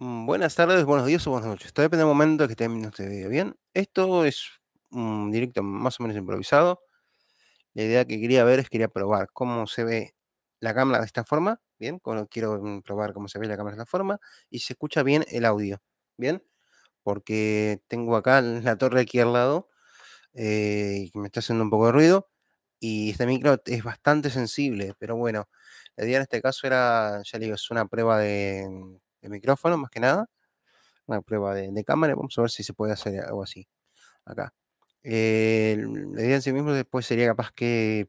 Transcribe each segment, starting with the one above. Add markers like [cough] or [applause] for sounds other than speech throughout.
Mm, buenas tardes, buenos días o buenas noches. Todo depende del momento que termine este video. Bien, esto es un mm, directo más o menos improvisado. La idea que quería ver es quería probar cómo se ve la cámara de esta forma. Bien, quiero mm, probar cómo se ve la cámara de esta forma y se escucha bien el audio. Bien, porque tengo acá [laughs] la torre aquí al lado eh, me está haciendo un poco de ruido y este micro es bastante sensible, pero bueno, la idea en este caso era, ya digo, es una prueba de el micrófono más que nada, una prueba de, cámara, vamos a ver si se puede hacer algo así acá. Eh, la idea en sí mismo después sería capaz que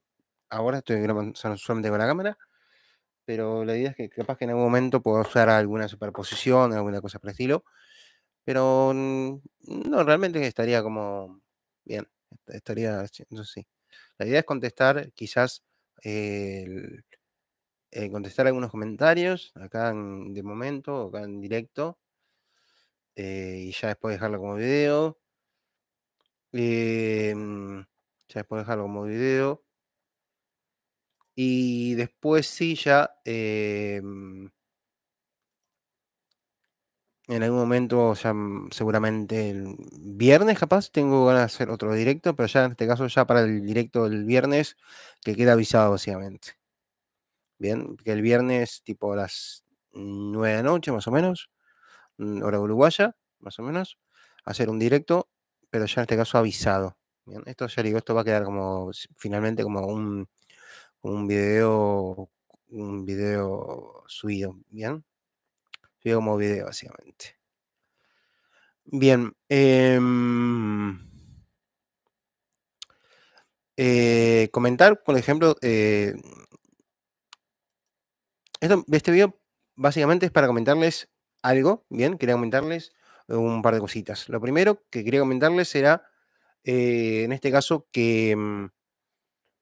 ahora estoy grabando solamente con la cámara, pero la idea es que capaz que en algún momento pueda usar alguna superposición, alguna cosa por estilo, pero mm, no, realmente estaría como bien, estaría, entonces sí. La idea es contestar quizás eh, contestar algunos comentarios acá de momento, acá en directo. Eh, y ya después dejarlo como video. Em, ya después dejarlo como video. Y después sí, ya em, en algún momento, ya mm, seguramente el viernes capaz, tengo ganas de hacer otro directo, pero ya en este caso ya para el directo del viernes, que queda avisado básicamente. Bien, que el viernes, tipo a las 9 de la noche, más o menos, mm, hora uruguaya, más o menos, hacer un directo, pero ya en este caso avisado. Bien, esto ya digo, esto va a quedar como finalmente como un, un video, un video subido, ¿bien? Subido como video, básicamente. Bien. Em, eh, comentar, por ejemplo, eh, esto, este video básicamente es para comentarles algo, bien, quería comentarles eh, un par de cositas. Lo primero que quería comentarles era, eh, en este caso, que, mm,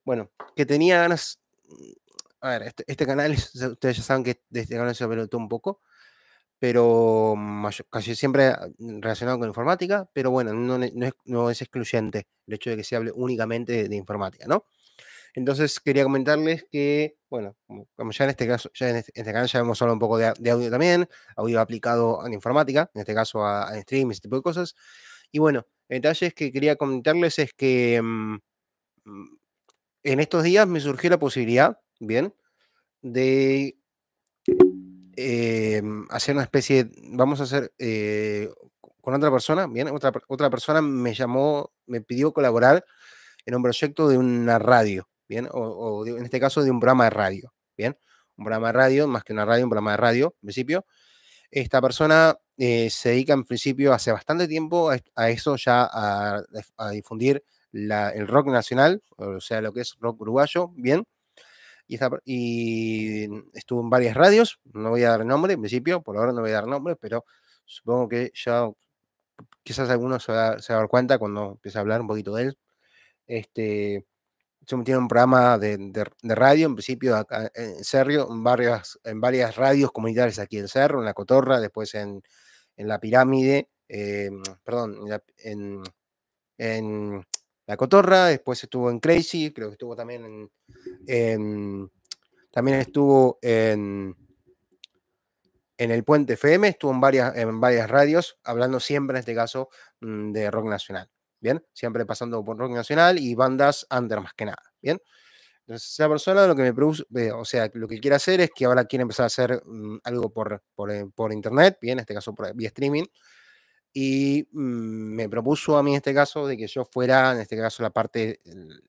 bueno, que tenía ganas, mm, a ver, este, este canal, ustedes ya saben que de este canal se pelotó un poco, pero mm, casi siempre relacionado con informática, pero bueno, no, no, es, excluyente el hecho de que se hable únicamente de informática, ¿no? Entonces quería comentarles que, bueno, como ya en este caso, ya en este, este canal ya hemos hablado un poco de, audio también, audio aplicado a la informática, en este caso a, a stream y ese tipo de cosas. Y bueno, detalles que quería comentarles es que mm, mm, en estos días me surgió la posibilidad, bien, de eh, hacer una especie, vamos a hacer eh, con otra persona, bien, otra, otra persona me llamó, me pidió colaborar en un proyecto de una radio, ¿bien? O, en este caso de un programa de radio, ¿bien? Un programa de radio, más que una radio, un programa de radio, en principio. Esta persona eh, se dedica en principio hace bastante tiempo a, eso ya, a, difundir la, el rock nacional, o sea, lo que es rock uruguayo, ¿bien? Y, y estuvo en varias radios, no voy a dar nombre, en principio, por ahora no voy a dar nombre, pero supongo que ya quizás algunos se va, se a dar cuenta cuando empiece a hablar un poquito de él. Este, tiene un programa de, radio, en principio en Cerro, en varias, en varias radios comunitarias aquí en Cerro, en La Cotorra, después en, La Pirámide, eh, perdón, en la, Cotorra, después estuvo en Crazy, creo que estuvo también en, también estuvo en en el Puente FM, estuvo en varias, en varias radios, hablando siempre en este caso mm, de rock nacional. ¿bien? Siempre pasando por rock nacional y bandas under más que nada, ¿bien? Entonces, esa persona lo que me eh, o sea, lo que quiere hacer es que ahora quiere empezar a hacer mm, algo por, por, eh, por, internet, bien, en este caso por, vía streaming, y mm, me propuso a mí en este caso de que yo fuera, en este caso, la parte,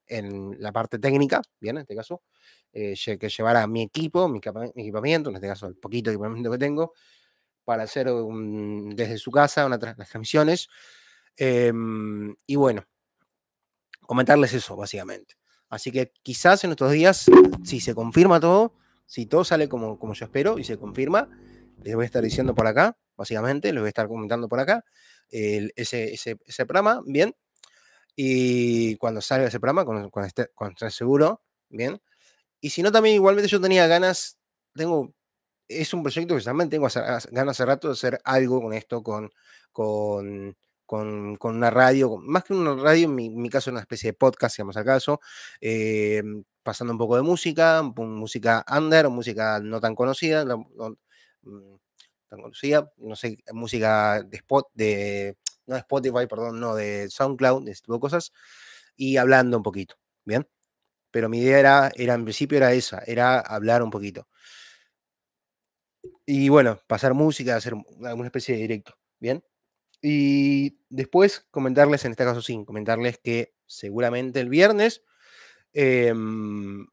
en la parte técnica, bien, en este caso, eh, que llevara mi equipo, mi, equipamiento, en este caso, el poquito equipamiento que tengo, para hacer desde su casa una, las transmisiones Em, y bueno, comentarles eso, básicamente. Así que quizás en estos días, si se confirma todo, si todo sale como, como yo espero y se confirma, les voy a estar diciendo por acá, básicamente, les voy a estar comentando por acá ese, ese, programa, bien. Y cuando salga ese programa, cuando, cuando, esté, seguro, bien. Y si no, también igualmente yo tenía ganas, tengo, es un proyecto que también tengo ganas hace rato de hacer algo con esto, con, con con, una radio, más que una radio, en mi, caso una especie de podcast, si acaso eh, pasando un poco de música, música under, música no tan conocida, no, mm, tan conocida, no sé, música de spot, de, no de Spotify, perdón, no, de SoundCloud, de tipo de cosas, y hablando un poquito, ¿bien? Pero mi idea era, era en principio era esa, era hablar un poquito. Y bueno, pasar música, hacer alguna especie de directo, ¿bien? Y después comentarles, en este caso sí, comentarles que seguramente el viernes em,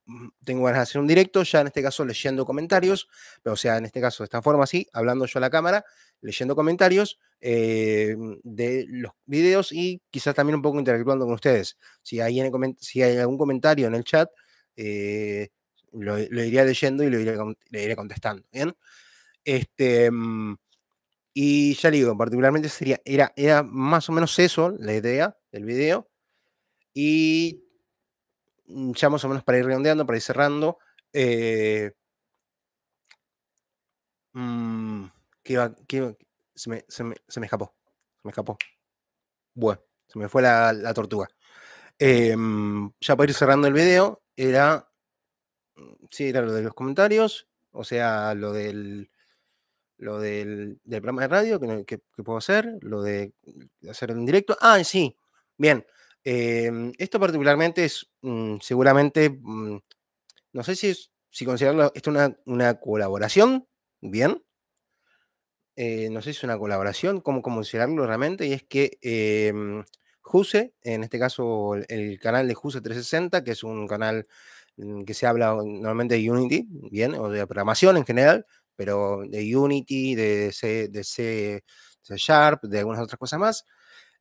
tengo ganas de hacer un directo, ya en este caso leyendo comentarios, pero o sea, en este caso de esta forma así, hablando yo a la cámara, leyendo comentarios em, de los videos y quizás también un poco interactuando con ustedes. Si hay, si hay algún comentario en el chat, eh, lo, iría leyendo y lo iré, le iré contestando. ¿bien? Este, em, y ya digo, particularmente sería, era, era más o menos eso la idea del video. Y mm, ya más o menos para ir redondeando, para ir cerrando. se, me, escapó. Se me escapó. Bueno, se me fue la, tortuga. Em, ya para ir cerrando el video, era. Mm, sí, era lo de los comentarios. O sea, lo del lo del, programa de radio que, puedo hacer, lo de hacer en directo. Ah, sí, bien. Em, esto particularmente es mm, seguramente, mm, no sé si, si considerarlo, esto una, una colaboración, bien. Eh, no sé si es una colaboración, cómo considerarlo realmente, y es que em, Juse, en este caso el canal de Juse 360, que es un canal mm, que se habla normalmente de Unity, bien, o de programación en general, pero de Unity, de C, de C, Sharp, de algunas otras cosas más.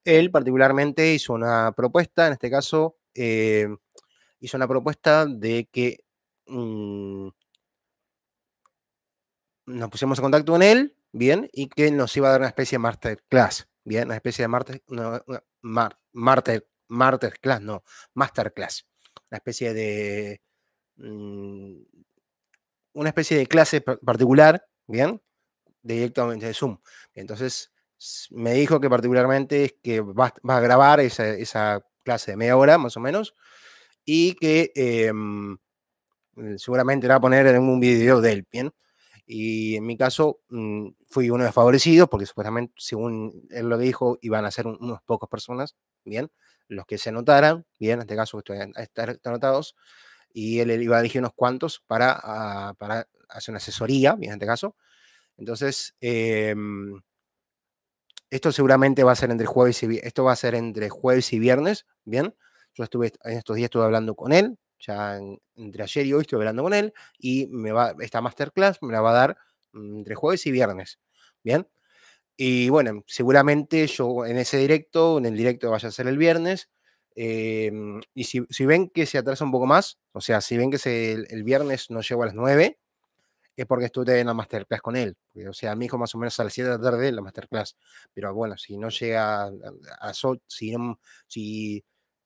Él particularmente hizo una propuesta, en este caso, eh, hizo una propuesta de que mm, nos pusimos en contacto con él, bien, y que nos iba a dar una especie de masterclass, bien, una especie de master, no, master, masterclass, no, masterclass, una especie de, mm, una especie de clase particular, ¿bien? Directamente de Zoom. Entonces, me dijo que particularmente es que va a grabar esa, clase de media hora, más o menos, y que em, eh, seguramente va a poner en un video de él, ¿bien? Y en mi caso, mm, fui uno de favorecidos, porque supuestamente, según él lo dijo, iban a ser unos pocos personas, ¿bien? Los que se anotaran, ¿bien? En este caso, estaban anotados y él iba a elegir unos cuantos para, ah, para hacer una asesoría, en este caso. Entonces, em, esto seguramente va a ser entre jueves y esto va a ser entre jueves y viernes, ¿bien? Yo estuve en estos días estuve hablando con él, ya entre ayer y hoy estuve hablando con él y me va esta masterclass me la va a dar mm, entre jueves y viernes, ¿bien? Y bueno, seguramente yo en ese directo, en el directo vaya a ser el viernes, Em, y si, si, ven que se atrasa un poco más, o sea, si ven que el, viernes no llego a las 9, es porque estuve en la masterclass con él. o sea, mi hijo más o menos a las 7 de la tarde la masterclass. Pero bueno, si no llega a, las si, si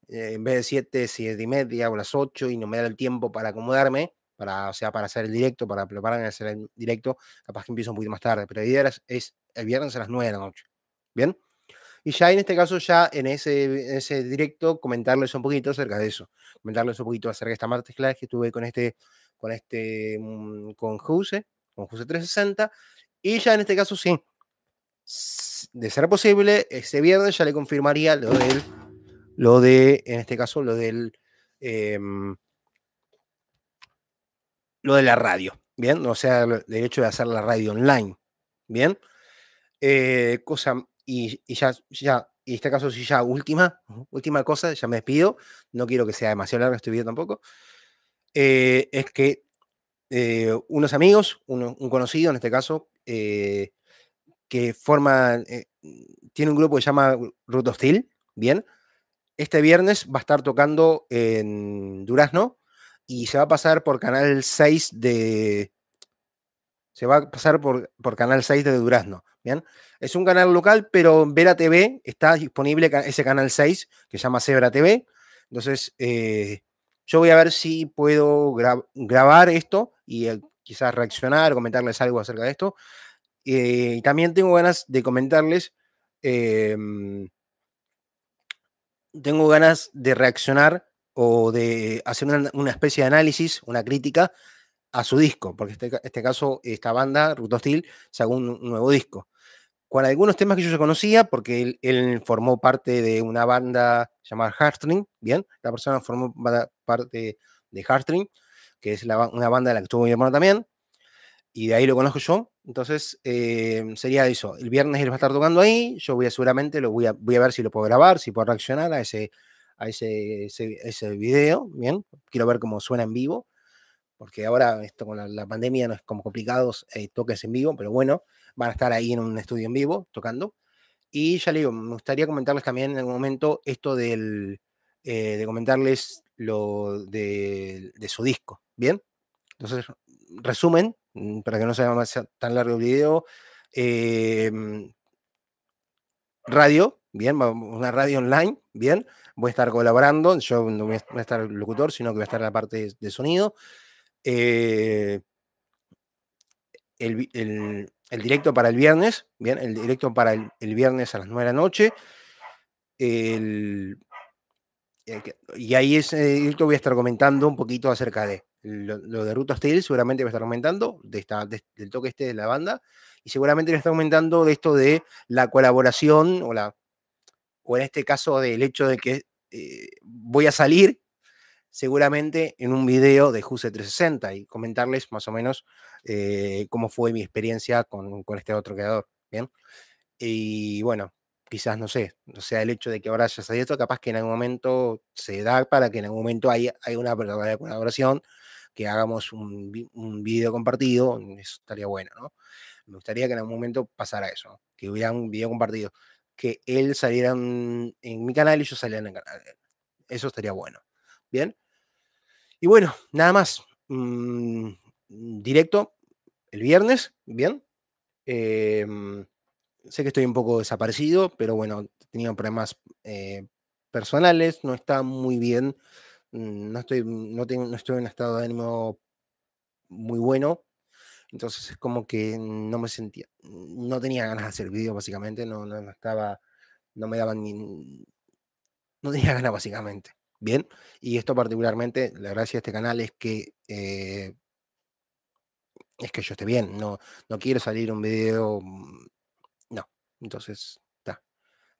eh, en vez de 7, 7 y media o las 8 y no me da el tiempo para acomodarme, para, o sea, para hacer el directo, para prepararme a hacer el directo, capaz que empiezo un poquito más tarde. Pero la es, es el viernes a las 9 de la noche. ¿Bien? Y ya en este caso, ya en ese, ese directo, comentarles un poquito acerca de eso. Comentarles un poquito acerca de esta martes clave que estuve con este, con este, mm, con Juse, con Juse 360. Y ya en este caso, sí. De ser posible, ese viernes ya le confirmaría lo lo de, en este caso, lo del, em, lo de la radio. Bien, o sea, el derecho de hacer la radio online. Bien. Eh, cosa y, ya, ya, y en este caso sí ya última, última cosa, ya me despido, no quiero que sea demasiado largo este video tampoco, eh, es que eh, unos amigos, un conocido en este caso, eh, que forma, tiene un grupo que se llama Ruto Steel, bien, este viernes va a estar tocando en Durazno y se va a pasar por Canal 6 de... Se va a pasar por, por Canal 6 de Durazno. Es un canal local, pero en Vera TV está disponible ese canal 6 que se llama Zebra TV. Entonces, eh, yo voy a ver si puedo grabar esto y eh, quizás reaccionar, comentarles algo acerca de esto. Eh, y también tengo ganas de comentarles, tengo ganas de reaccionar o de hacer una, especie de análisis, una crítica a su disco, porque en este, este caso, esta banda, Ruto Steel, sacó un nuevo disco con algunos temas que yo ya conocía, porque él, formó parte de una banda llamada Heartstring, ¿bien? La persona formó parte de Heartstring, que es una banda de la que estuvo mi hermano también, y de ahí lo conozco yo, entonces eh, sería eso, el viernes él va a estar tocando ahí, yo voy seguramente, lo voy a, voy a ver si lo puedo grabar, si puedo reaccionar a ese, a ese, ese, ese video, ¿bien? Quiero ver cómo suena en vivo, porque ahora esto con la, pandemia no es como complicados eh, toques en vivo, pero bueno, van a estar ahí en un estudio en vivo tocando. Y ya le digo, me gustaría comentarles también en algún momento esto del, eh, de comentarles lo de, su disco, ¿bien? Entonces, resumen, mm, para que no sea más tan largo el video, eh, mm, radio, bien, una radio online, bien, voy a estar colaborando, yo no voy a estar el locutor, sino que voy a estar en la parte de sonido. Eh, el, directo para el viernes, bien, el directo para el, viernes a las 9 de la noche. Eh, y ahí ese directo voy a estar comentando un poquito acerca de lo, de Ruta Steel, seguramente voy a estar comentando de esta, del toque este de la banda, y seguramente voy a estar comentando de esto de la colaboración o la o en este caso del hecho de que eh, voy a salir seguramente en un video de Juse 360 y comentarles más o menos eh, cómo fue mi experiencia con, este otro creador. Bien. Y bueno, quizás no sé, o sea, el hecho de que ahora haya salido esto, capaz que en algún momento se da para que en algún momento haya, haya una colaboración, que hagamos un, un video compartido, eso estaría bueno, ¿no? Me gustaría que en algún momento pasara eso, que hubiera un video compartido, que él saliera en, en mi canal y yo saliera en el canal. Eso estaría bueno. Bien. Y bueno, nada más. Mm, directo el viernes, bien. Em, sé que estoy un poco desaparecido, pero bueno, tenía problemas eh, personales, no está muy bien. Mm, no estoy, no, tengo, no estoy en un estado de ánimo muy bueno. Entonces es como que no me sentía, no tenía ganas de hacer vídeos básicamente, no, no, no estaba, no me daban ni, no tenía ganas básicamente. Bien, y esto particularmente, la gracia de este canal es que eh, es que yo esté bien, no, no quiero salir un video, mm, no, entonces está.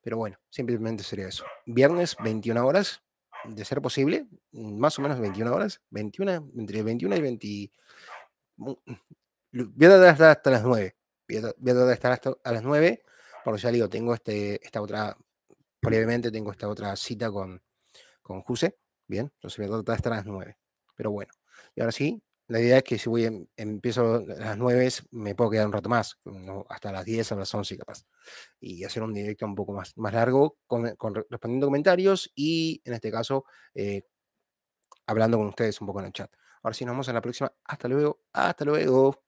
Pero bueno, simplemente sería eso. Viernes, 21 horas, de ser posible, más o menos 21 horas, 21, entre 21 y 20. Mm, voy a hasta las 9. Voy a estar hasta las 9, porque ya digo, tengo este, esta otra, previamente tengo esta otra cita con, con Juse. Bien, entonces me a tratar las 9. Pero bueno, y ahora sí, la idea es que si voy em, empiezo a las 9, me puedo quedar un rato más, hasta las 10, a las 11 capaz, y hacer un directo un poco más, más largo, con, respondiendo comentarios y en este caso eh, hablando con ustedes un poco en el chat. Ahora sí, nos vemos en la próxima. Hasta luego, hasta luego.